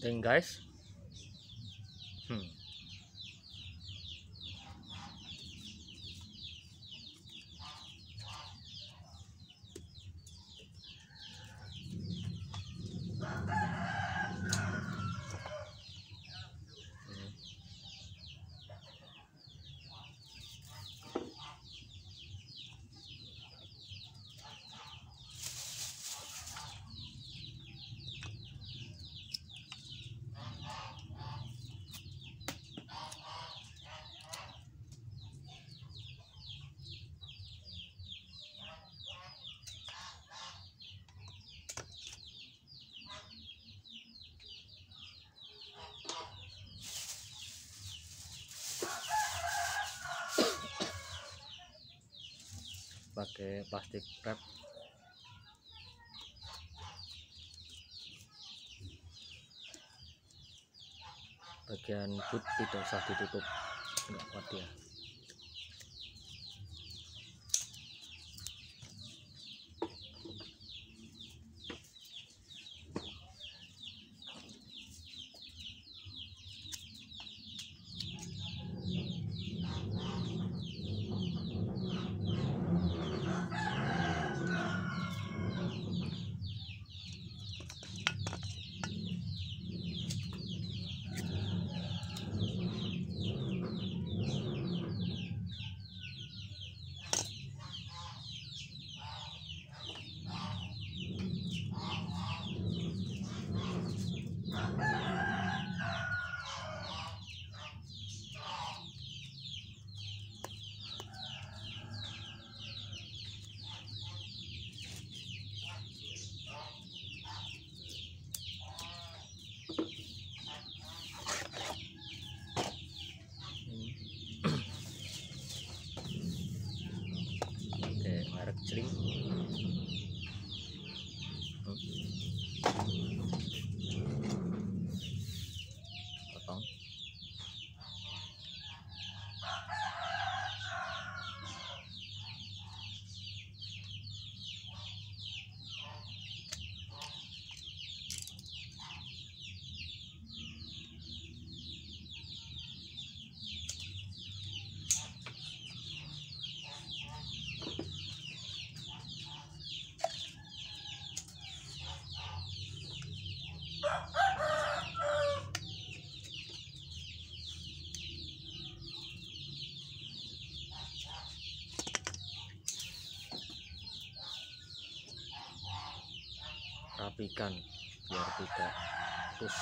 then guys hmm pakai plastik wrap bagian boot tidak usah ditutup nggak kuat ya. string rapikan biar tidak putus